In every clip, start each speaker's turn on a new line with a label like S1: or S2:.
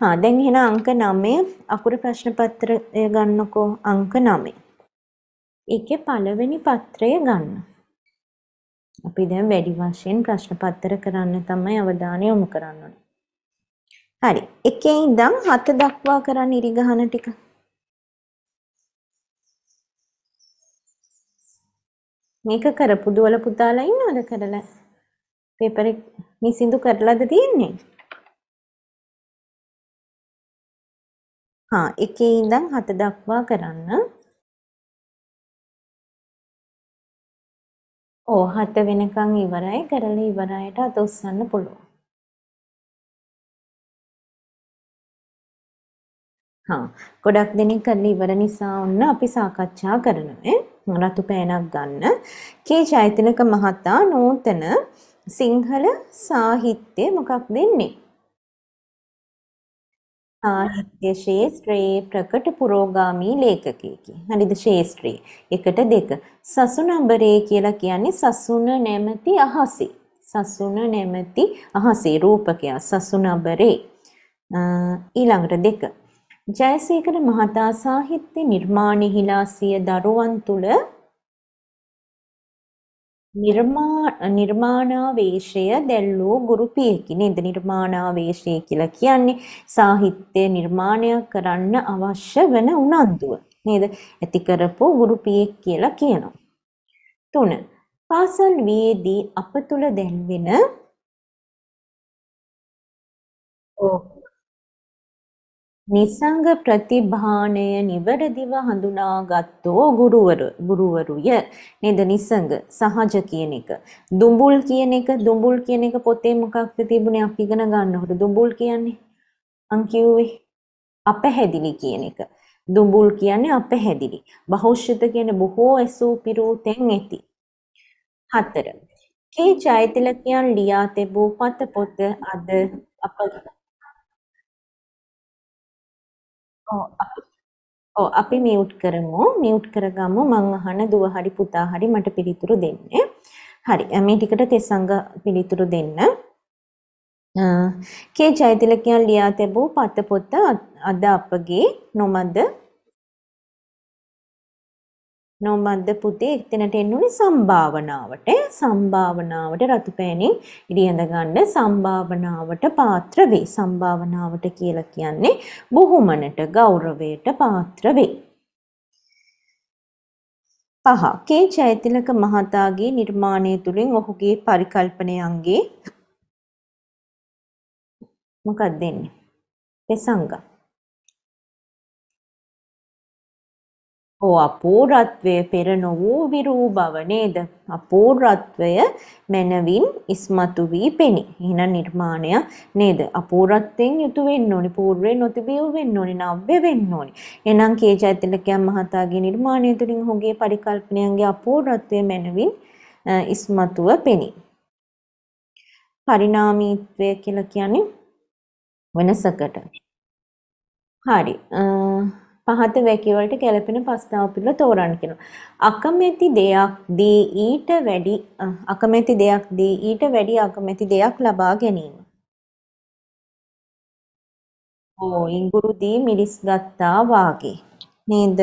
S1: හා දැන් එහෙනම් අංක 9 අකුරු ප්‍රශ්න පත්‍රය ගන්නකෝ අංක 9. ඒකේ පළවෙනි පත්‍රය ගන්න. අපි දැන් වැඩි වශයෙන් ප්‍රශ්න පත්‍ර කරන්න තමයි අවධානය යොමු කරන්න ඕනේ. හරි. එකේ ඉඳන් 7 දක්වා කරන්න ඉරිගහන ටික. මේක කරපු දුවල පුතාලා ඉන්නවද කරලා?
S2: පේපරේ මිසිඳු කරලාද තියෙන්නේ? හා එකේ ඉඳන් හත දක්වා කරන්න. ඕ හත වෙනකන් ඉවරයි කරලා ඉවරයට අත ඔස්සන්න පුළුවන්. හා ගොඩක් දෙනෙක් කරලා ඉවර නිසා ඔන්න අපි
S1: සාකච්ඡා කරනවා. රතු පෑනක් ගන්න. කේ චෛතනක මහතා නූතන සිංහල සාහිත්‍ය මොකක් දෙන්නේ? සාහිත්‍ය ශේත්‍රයේ ප්‍රකට පුරෝගාමී ලේඛකයෙකි. හරිද ශේත්‍රයේ. එකට දෙක. සසුනඹරේ කියලා කියන්නේ සසුන නැමැති අහසේ. සසුන නැමැති අහසේ රූපකයා සසුනඹරේ. ඊළඟට දෙක. ජයසේකර මහතා සාහිත්‍ය නිර්මාණෙහිලා සිය දරුවන් තුළ නිර්මාණාවේශය දැල්ලෝ ගුරුපියකි නේද නිර්මාණාවේශය කියලා කියන්නේ සාහිත්‍ය නිර්මාණය කරන්න අවශ්‍ය වෙන උනන්දුව නේද ඇති
S2: කරපු ගුරුපියෙක් කියලා කියනවා. තුන පාසල් වියේදී අප තුල දැල්වෙන ඕ නිසංග ප්‍රතිභාණය නිවැරදිව හඳුනාගත්තෝ
S1: ගුරුවරු ගුරුවරුය නේද නිසංග සහජ කියන එක දුඹුල් කියන එක දුඹුල් කියන එක පොතේ මොකක්ද තිබුණේ අපි ඉගෙන ගන්නකොට දුඹුල් කියන්නේ අන් කිව්වේ අපැහැදිලි කියන එක දුඹුල් කියන්නේ අපැහැදිලි බහුශ්‍යත කියන්නේ බොහෝ ඇසූ පිරූ තෙන් ඇති හතර කේ
S2: චෛතලකයන් ලියා තිබූ පත පොත අද අප ඔව් අපි මියුට් කරමු.
S1: මියුට් කරගමු. මං අහන දුව හරි පුතා හරි මට පිළිතුරු දෙන්නේ. හරි. මේ ටිකට තෙසංග පිළිතුරු දෙන්න. කේ ජයතිලකයන් ලියා තිබූ පත පොත අද අපගේ නොමද නොම්බන්ද පුතේ එතනට එන්නුනේ සම්භාවනාවට. සම්භාවනාවට රතුපෑණින් ඉරියඳ ගන්න සම්භාවනාවට පාත්‍ර වේ. සම්භාවනාවට කියලා කියන්නේ බොහොමනට ගෞරවයට පාත්‍ර වේ.
S2: පහ කේ චෛතිලක මහතාගේ නිර්මාණය තුළින් ඔහුගේ පරිකල්පනයන්ගේ මොකක්ද දෙන්නේ? පෙසංගා හෝ අපූර්වත්වය පෙර නොවූ විරූ බව නේද? අපූර්වත්වය
S1: මනවින් ඉස්මතු වී පෙනී. එහෙනම් නිර්මාණය නේද? අපූර්වත්වයෙන් යුතු වෙන්න ඕනි. పూర్වේ නොතිබියු වෙන්න ඕනි. නව්‍ය වෙන්න ඕනි. එහෙනම් කේජයතිලකයන් මහතාගේ නිර්මාණය තුළින් ඔහුගේ පරිකල්පනයන්ගේ අපූර්වත්වය මනවින් ඉස්මතුව පෙනී. පරිණාමීත්වය කියලා කියන්නේ වෙනසකට. හරි. පහත වැකිවලට ගැලපෙන ප්‍රස්තාව තෝරන්න කියනවා. අකමැති දෙයක් දී ඊට වැඩි අකමැති දෙයක්
S2: දී ඊට වැඩි අකමැති දෙයක් ලබා ගැනීම. ඕ ඉඟුරු දී මිරිස් ගත්තා වාගේ. නේද?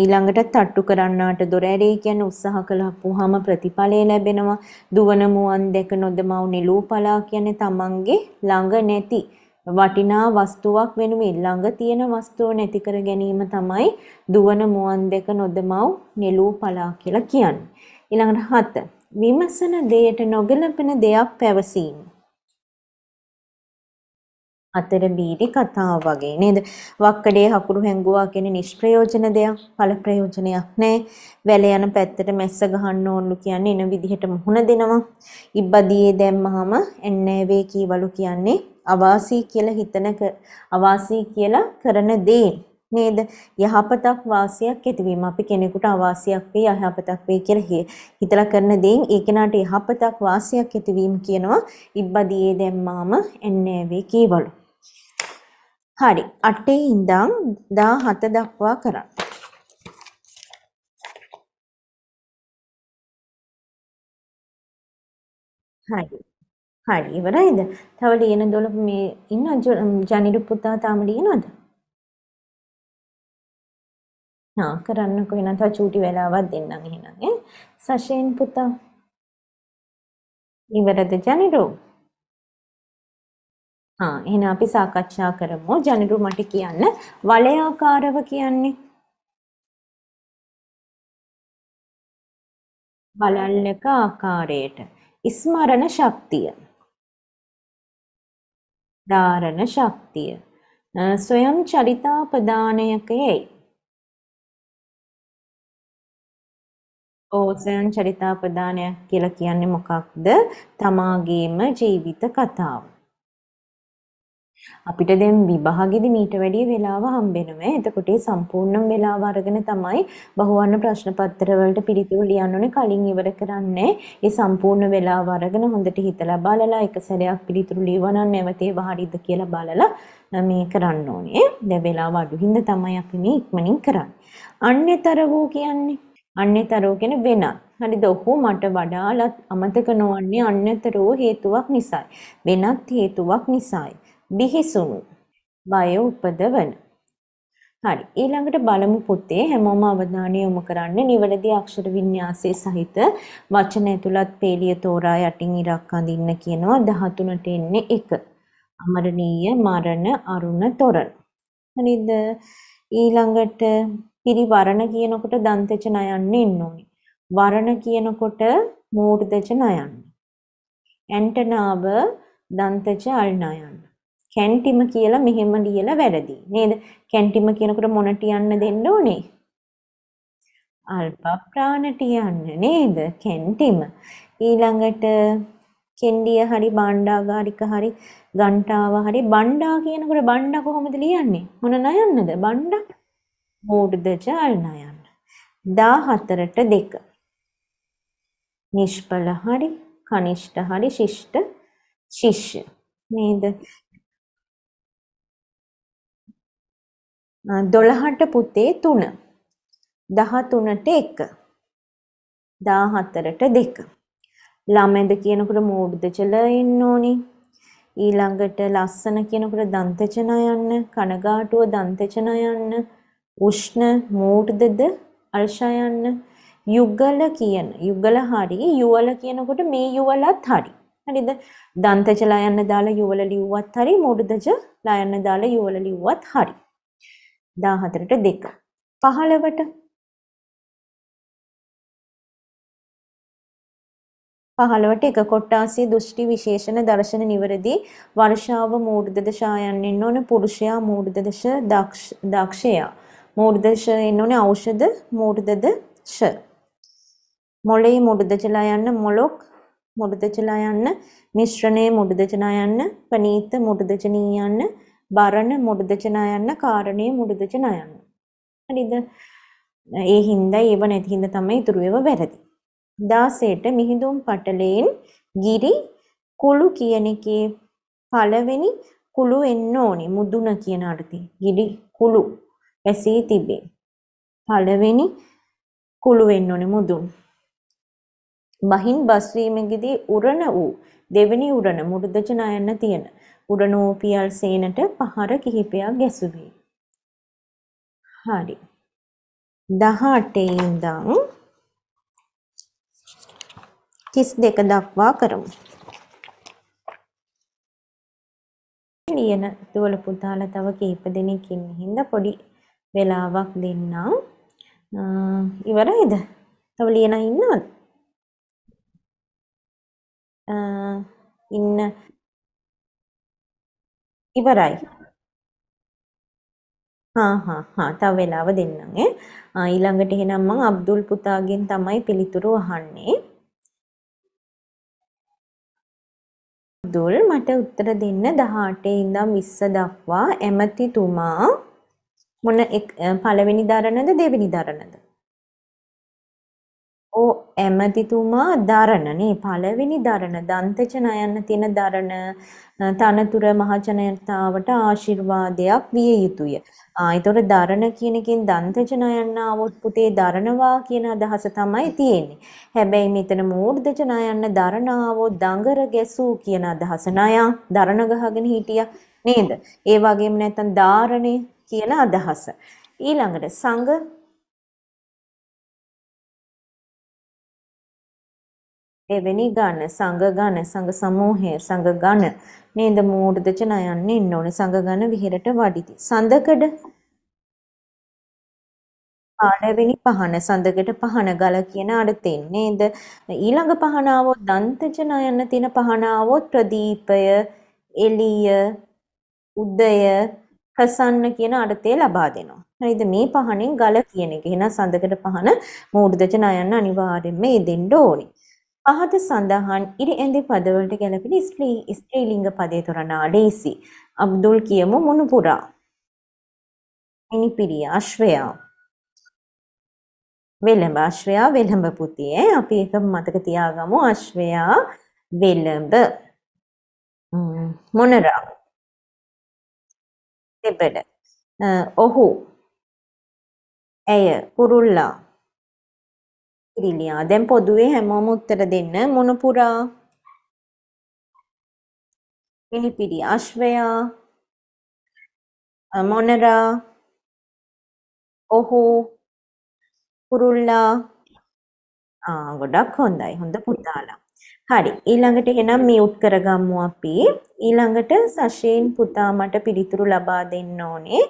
S1: ඊළඟට තට්ටු කරන්නාට දොර ඇරේ කියන උත්සාහ කළාපුවාම ප්‍රතිඵලය ලැබෙනවා. දුවන මුවන් දැක නොදමවුනේ ලූපලා කියන්නේ තමන්ගේ ළඟ නැති වටිනා වස්තුවක් වෙනුවෙන් ළඟ තියෙන වස්තුව නැති කර ගැනීම තමයි දුවන මුවන් දෙක නොදමව් නෙළූ පලා කියලා කියන්නේ. ඊළඟට හත විමසන දෙයට නොගැලපෙන දෙයක් පැවසීම. අතර බීරි කතාව වගේ නේද? වක්කඩේ හකුරු හැංගුවා කියන නිෂ්ප්‍රයෝජන දෙයක්, ඵල ප්‍රයෝජනයක් නැහැ. වැල යන පැත්තට මැස්ස ගහන්න ඕනලු කියන්නේ එන විදිහට මුහුණ දෙනවා. ඉබ්බදීයේ දැම්මහම එන්නේ වේ කීවලු කියන්නේ අවාසී කියලා හිතන අවාසී කියලා කරන දේ නේද යහපතක් වාසියක් ඇතිවීම අපි කෙනෙකුට අවාසියක් වේ යහපතක් වේ කියලා හිතලා කරන දේෙන් ඒ කෙනාට යහපතක් වාසියක් ඇතිවීම කියනවා ඉබ්බදීයේ දැම්මාම එන්නේ වේ කීවලු
S2: හරි 8 ඉඳන් 17 දක්වා කරන්න හරි හරි ඉවරයිද? තව ලියන දොළ මේ ඉන්න ජනිරු පුතා තාම ලියනවද? නා කරන්නකෝ එහෙනම් තව චූටි වෙලාවක් දෙන්නම් එහෙනම් ඈ. සෂේන් පුතා. ඉවරද ජනිරු? ආ එහෙනම් අපි සාකච්ඡා කරමු. ජනිරු මට කියන්න වලයාකාරව කියන්නේ බලල්ලක ආකාරයට ස්මරණ ශක්තිය ධාරණ ශක්තිය ස්වයං චරිතාපදානයක යයි ඕසයන් චරිතාපදානයක් කියලා කියන්නේ මොකක්ද? තමාගේම ජීවිත කතාව.
S1: අපිට දැන් විභාගෙදි මීට වැඩිය වෙලාව හම්බෙනවා. එතකොට ඒ සම්පූර්ණ වෙලාව අරගෙන තමයි බහුවර්ණ ප්‍රශ්න පත්‍ර වලට පිළිතුරු ලියන්න ඕනේ කලින් ඉවර කරන්නේ. ඒ සම්පූර්ණ වෙලාව අරගෙන හොඳට හිතලා බලලා එක සැරයක් පිළිතුරු ලියවනම් නැවතේ වහරිද කියලා බලලා මේ කරන්න ඕනේ. දැන් වෙලාව අඩු හින්දා තමයි අපි මේ ඉක්මනින් කරන්නේ. අන්‍යතරවෝ කියන්නේ අන්‍යතරෝ කියන වෙනත් හරිද ඔහු මට වඩාලත් අමතක නොවන්නේ අන්‍යතරෝ හේතුවක් නිසායි වෙනත් හේතුවක් නිසායි බිහිසුණු බය උපදවන හරි ඊළඟට බලමු පුතේ හැමෝම අවධානය යොමු කරන්න නිවැරදි අක්ෂර වින්‍යාසයේ සහිත වචන ඇතුළත් පේලිය තෝරා යටින් ඉරක් අඳින්න කියනවා 13ට එන්නේ 1 අමරණීය මරණ අරුණ තොරණ හරිද ඊළඟට පිරිවරණ කියනකොට දන්තච නයන්න එන්න ඕනේ වරණ කියනකොට මූර්ධච නයන්න ඇන්ටනාව දන්තච අල්නයන්න කැන්ටිම කියලා මෙහෙම ලියලා වැරදි. නේද? කැන්ටිම කියනකොට මොනට යන්න දෙන්න ඕනේ? අල්ප ප්‍රාණට යන්න නේද? කැන්ටිම. ඊළඟට කෙන්ඩිය හරි බණ්ඩාගාරික හරි ගණ්ඨාව හරි බණ්ඩා කියනකොට බණ්ඩා කොහොමද ලියන්නේ? මොන නයන්නද? බණ්ඩා මූර්ධජ අල් නයන්න. 14ට 2. නිෂ්පල හරි
S2: කනිෂ්ඨ හරි ශිෂ්ට ශිෂ්‍ය නේද 12ට පුතේ 3 13ට 1 14ට 2
S1: ළමෙද කියනකොට මූර්ධජල එන්න ඕනි. ඊළඟට ලස්සන කියනකොට දන්තචන යන්න, කනගාටුව දන්තචන යන්න, උෂ්ණ මූර්ධද අල්ෂා යන්න. යුගල කියන යුගල හරි යුවල කියනකොට මේ යුවලත් හරි. හරිද? දන්තචල යන්න දාලා යුවල ලිව්වත් හරි, මූර්ධජ
S2: ලා යන්න දාලා යුවල ලිව්වත් හරි. 14ට 2 15ට 15ට එක කොට්ටාසිය දෘෂ්ටි විශේෂණ දර්ශන නිවරදි වර්ෂාව මූර්ධදශ
S1: යන්නෙන්න ඕන පුරුෂයා මූර්ධදශ දක්ෂයා මූර්ධදශ එන්න ඕනේ ඖෂධ මූර්ධදශ මොළේ මුර්ධජලා යන්න මොලොක් මුර්ධජලා යන්න මිශ්‍රණයේ මුර්ධජනා යන්න ප්‍රනීත මුර්ධජනී යන්න බරණ මුඩදචනයන්න කාරණය මුඩදචනයන්න. හරිද ඒ හින්දා ඒව නැති හින්දා තමයි ඉතුරු ඒවා වැරදි. 16ට මිහිඳුන් පටලයෙන් ගිරි කුළු කියන එකේ පළවෙනි කුළු එන්න ඕනේ මුදුන කියන අර්ථයෙන්. ගිරි කුළු ඇසී තිබේ. පළවෙනි කුළු වෙන්න ඕනේ මුදුන්. බහින් බස්වීමේදී උරණ වූ දෙවෙනි උරණ මුරුදචන යන්න තියෙන උඩනෝපියල් සේනට
S2: පහර කිහිපයක් ගැසුවේ. හරි. 18 ඉඳන් 32
S1: දක්වා කරමු. ලියන දුවල පුතාලා තව කීප දෙනෙක් ඉන්න හින්දා පොඩි වෙලාවක් දෙන්නම්.
S2: ඉවරයිද? තව ලියන ඉන්නවද? ඉන්න ඉවරයි. හා හා හා තව වෙලාව දෙන්නම් ඈ.
S1: ඊළඟට එහෙනම් මම අබ්දුල් පුතාගෙන් තමයි පිළිතුරු අහන්නේ.
S2: අබ්දුල් මට උත්තර දෙන්න 18 ඉඳන් 20
S1: දක්වා ඇමතිතුමා මොන පළවෙනි දරණද දෙවෙනි දරණද? ඕ ඇමතිතුමා දරණනේ පළවෙනි දරණ දන්තචන යන තියෙන දරණ තනතුර මහජනතාවට ආශිර්වාදයක් විය යුතුය. ආ ඒතොර දරණ කියන එකෙන් දන්තචන යන්න આવොත් පුතේ දරණවා කියන අදහස තමයි තියෙන්නේ. හැබැයි මෙතන මූර්ධජන යන්න දරණ આવොත් දඟර ගැසූ කියන අදහස නයා දරණ ගහගෙන හිටියා නේද?
S2: ඒ වගේම නැත්තම් ධාරණේ කියන අදහස. ඊළඟට සංඝ එවැනි ඝන සංඝ ඝන සංඝ සමූහය සංඝ ඝන නේද මූර්ධජ ණයන්න ඉන්න ඕනේ
S1: සංඝ ඝන විහෙරට වඩිති සඳකඩ පාඩවෙනි පහන සඳකට පහන ගල කියන අර්ථයෙන් නේද ඊළඟ පහන આવොත් දන්තජ ණයන්න තියෙන පහන આવොත් ප්‍රදීපය එළිය උදය ප්‍රසන්න කියන අර්ථය ලබා දෙනවා. හරිද මේ පහනෙන් ගල කියන එක. එහෙනම් සඳකට පහන මූර්ධජ ණයන්න අනිවාර්යයෙන්ම යෙදෙන්න ඕනේ. පහත සඳහන් ඉරි ඇඳි පදවලට ගැලපෙන ස්ත්‍රී ස්ත්‍රීලිංග පදය තොරනා ලේසි. අබ්දුල්
S2: කියමු මුණුපුරා. මිනිපිරිය අශ්වයා. වෙළඹ අශ්වයා වෙළඹ පුතියේ අපි එක මතක තියාගමු අශ්වයා වෙළඹ. මොනරා. දෙබඩ. ඔහු. ඇය කුරුල්ලා. ඉරිලියා දැන් පොදුවේ හැමෝම උත්තර දෙන්න මොනපුරා මිනිපිරි අශ්වයා මොනරා ඔහු කුරුල්ලා ගොඩක් හොඳයි හොඳ පුතාලා
S1: හරි ඊළඟට එහෙනම් මියුට් කරගමු අපි ඊළඟට සශීන් පුතා මට පිළිතුරු ලබා දෙන්න ඕනේ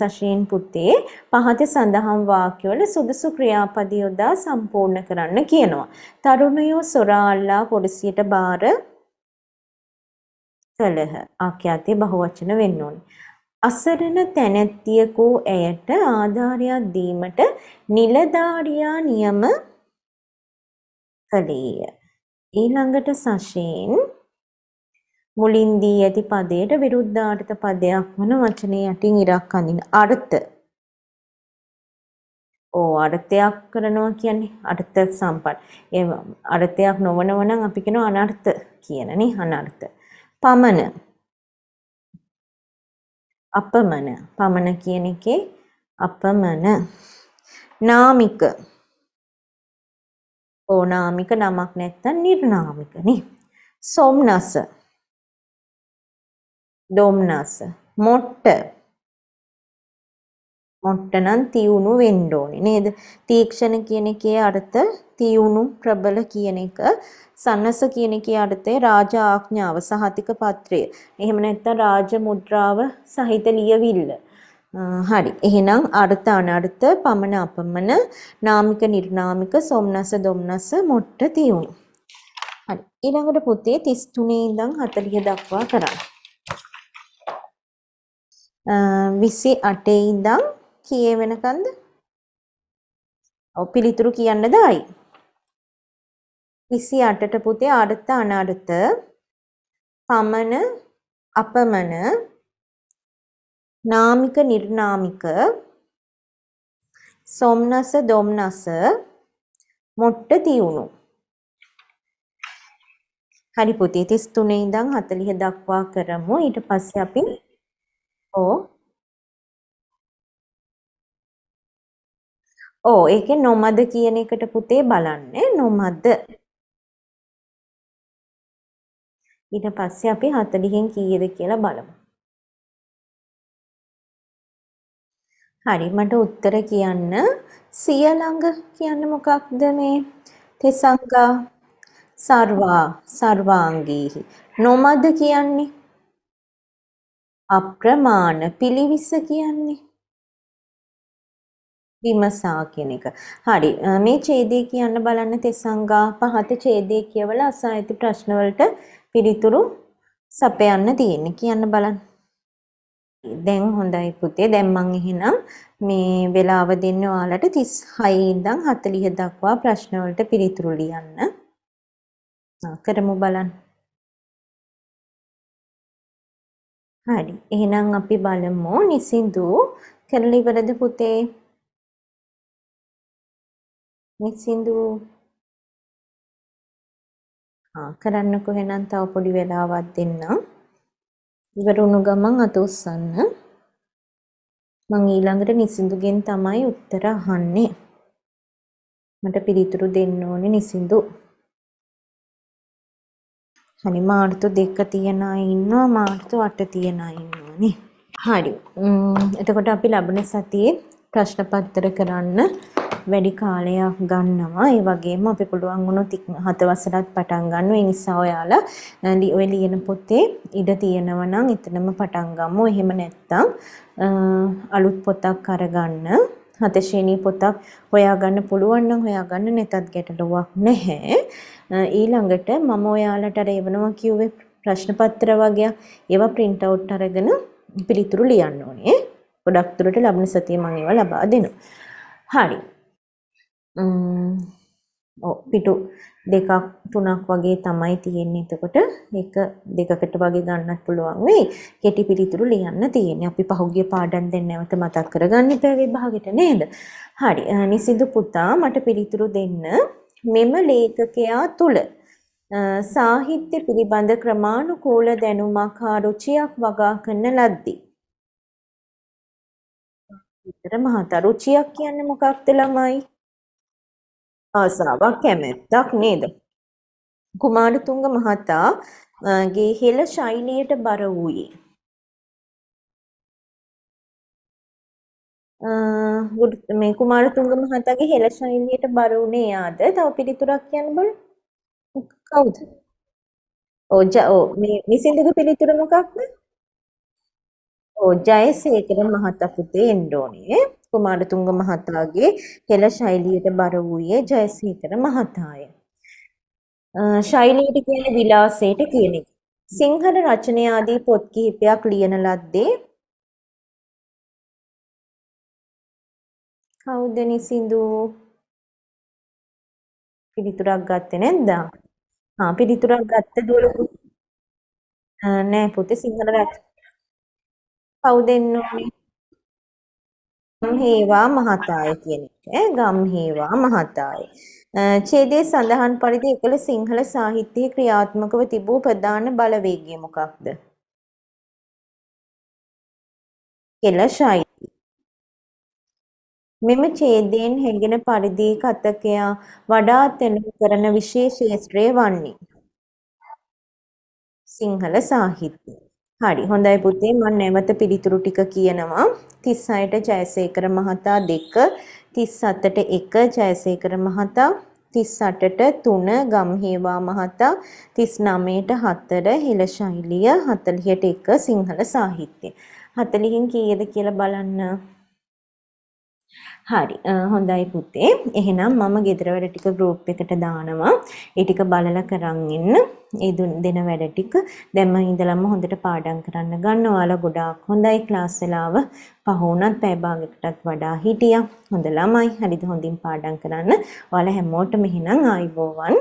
S1: සශීන් පුතේ පහත සඳහන් වාක්‍යවල සුදුසු ක්‍රියාපදී යොදා සම්පූර්ණ කරන්න කියනවා තරුණයෝ සොරාල්ලා පොලිසියට බාර කළහ ආඛ්‍යාතේ බහුවචන වෙන්න ඕනේ අසරණ තැනැත්තියකු ඇයට ආධාරයක් දීමට නිලධාරියා නියම කළේය. ඊළඟට සශීන් මුලින් දී ඇති පදයට විරුද්ධාර්ථ පදයක් වන වචනේ යටින් ඉරක් අඳින අර්ථ. ඕ අර්ථයක් කරනවා කියන්නේ අර්ථ සම්පත්. ඒ අර්ථයක් නොවනව නම් අපි කියනවා අනර්ථ කියනනේ අනර්ථ. පමන.
S2: අපමණ. පමන කියන එකේ අපමණ. නාමික ඕනාමික නමක් නැත්නම් නිර්නාමික නේ. සොම්නස. ඩොම්නස. මොට්ට. මොට්ට නම් තියුණු
S1: වෙන්න ඕනේ නේද? තීක්ෂණ කියන එකේ අර්ථ තියුණු ප්‍රබල කියන එක, සන්නස කියන එකේ අර්ථය රාජ ආඥාව සහතික පත්‍රය. එහෙම නැත්නම් රාජ මුද්‍රාව සහිත ලියවිල්ල. හරි. එහෙනම් අර්ථ අනර්ථ පමන අපමණ නාමික නිර්නාමික සොම්නස දොම්නස මොට්ට තියුණු. හරි. ඊළඟට පුතේ 33 ඉඳන් 40 දක්වා කරන්න.
S2: 28 ඉඳන් කීයේ වෙනකන්ද? ඔව් පිළිතුරු කියන්න දායි. 28ට පුතේ අර්ථ අනර්ථ පමන අපමණ නාමික නිර්නාමික සොම්නස දොම්නස මොට්ට තියුණු හරි පුතේ 33 ඉඳන් 40 දක්වා කරමු ඊට පස්සේ අපි ඕ ඕ ඒකේ නොමද කියන එකට පුතේ බලන්නේ නොමද ඊට පස්සේ අපි 40න් කීයද කියලා බලමු හරි මට උත්තර කියන්න සියලංග කියන්නේ මොකක්ද මේ තෙසංගා සර්වා සර්වාංගීහි නොමද කියන්නේ අප්‍රමාණ පිළිවිස කියන්නේ
S1: විමසා කියන එක. හරි මේ ඡේදය කියන්න බලන්න තෙසංගා පහත ඡේදය කියවලා අසා ඇති ප්‍රශ්න වලට පිළිතුරු සපයන්න තියෙන්නේ කියන්න බලන්න. දැන් හොඳයි පුතේ. දැන් මම එහෙනම් මේ වෙලාව දෙන්නේ
S2: ඔයාලට 36 ඉඳන් 40 දක්වා ප්‍රශ්න වලට පිළිතුරු ලියන්න. කරමු බලන්න. හරි. එහෙනම් අපි බලමු නිසින්දු කරලා ඉවරද පුතේ? නිසින්දු ආ කරන්නකෝ එහෙනම් තව පොඩි වෙලාවක් දෙන්නම්. ඉවරුණු ගමන් අත උස්සන්න. මං ඊළඟට නිසිඳුගෙන් තමයි උත්තර අහන්නේ. මට පිළිතුරු දෙන්න ඕනේ නිසිඳු. හරි මාර්තු දෙක තියන අය ඉන්නවා මාර්තු 8 තියන
S1: අය ඉන්නවනේ. හරි. එතකොට අපි ලබන සතියේ ප්‍රශ්න පත්‍ර කරන්න වැඩි කාලයක් ගන්නවා. ඒ වගේම අපි පුළුවන් වුණොත් හත වසරත් පටන් ගන්න. ඒ නිසා ඔයාලා ඔය ලියන පොතේ ඉඩ තියෙනවා නම් එතනම පටන් ගමු. එහෙම නැත්නම් අලුත් පොතක් අරගන්න. හත ශ්‍රේණී පොතක් හොයාගන්න පුළුවන් නම් හොයාගන්න නැතත් ගැටලුවක් නැහැ. ඊළඟට මම ඔයාලට රේවනවා කිව්වේ ප්‍රශ්න පත්‍ර වගේ ඒවා print out අරගෙන පිළිතුරු ලියන්න ඕනේ. ගොඩක් දුරට ලබන සතිය මම ඒවා ලබා දෙනවා. හරි. පිටු දෙකක් තුනක් වගේ තමයි තියෙන්නේ. එතකොට ඒක දෙකකට වගේ ගන්නත් පුළුවන් වෙයි. කෙටි පිළිතුරු ලියන්න තියෙන්නේ. අපි පහුගිය පාඩම් දැන් නැවත මතක් කරගන්න ඉපෑ විභාගෙට නේද? හරි. නිසිදු පුතා මට පිළිතුරු දෙන්න. මෙම ලේඛකයා තුල සාහිත්‍ය පිළිබඳ ක්‍රමානුකූල දැනුමක් හා රුචියක් වගා
S2: කරන ලද්දේ. විතර මහතා රුචියක් කියන්නේ මොකක්ද ළමයි? ආසාවක් කැමැත්තක් නේද? කුමාරතුංග මහතා ගේ හෙළ ශෛලියට බර වූයේ. මේ කුමාරතුංග මහතාගේ හෙළ ශෛලියට බර වුණේ යාද? තව පිළිතුරක් කියන්න බලන්න.
S1: කවුද? ඕජා ඕ මේ නිසින්දගේ පිළිතුර මොකක්ද? ඕජයසේකර මහතා පුතේ එන්න ඕනේ. කුමාරතුංග මහතාගේ කෙළ ශෛලියට බර වූයේ ජයසීකර මහතාය.
S2: ශෛලියට කියන විලාසයට කියන එක. සිංහල රචනය ආදී පොත් කිහිපයක් ලියන ලද්දේ කවුද නිසිඳු පිළිතුරක් ගත්තේ නැද්ද? ආ පිළිතුරක් ගත්ත දුවලු නෑ පුතේ සිංහල රචන කවුද එන්නේ? ගම්හේවා මහතාය
S1: කියන එක ගම්හේවා මහතාය. ඡේදයේ සඳහන් පරිදි එකල සිංහල
S2: සාහිත්‍යයේ ක්‍රියාත්මකව තිබූ ප්‍රධාන බලවේගය මොකක්ද? කෙලශයි. මෙම ඡේදයෙන් හැඟෙන පරිදි කතකයා වඩාත් එළඹ කරන විශේෂ ශාස්ත්‍රය
S1: වන්නේ සිංහල
S2: සාහිත්‍යය.
S1: හරි හොඳයි පුතේ මම නැවත පිළිතුරු ටික කියනවා 36ට ජයසේකර මහතා 2 37ට 1 ජයසේකර මහතා 38ට 3 ගම්හේවා මහතා 39ට 4 හෙළ ශෛලිය 40ට 1 සිංහල සාහිත්‍ය 40න් කීයද කියලා බලන්න හරි හොඳයි පුතේ. එහෙනම් මම ගෙදර වැඩ ටික group එකට දානවා. ඒ ටික බලලා කරන් ඉන්න. ඒ දෙන වැඩ ටික දැන්ම ඉඳලම හොඳට පාඩම් කරන්න ගන්න. ඔයාලා ගොඩාක් හොඳයි ක්ලාස් වෙලාව පහ වුණත් පැය භාගයකටත් වඩා හිටියා. හොඳ ළමයි. හරිද හොඳින් පාඩම් කරන්න. ඔයාලා හැමෝටම එහෙනම් ආයුබෝවන්.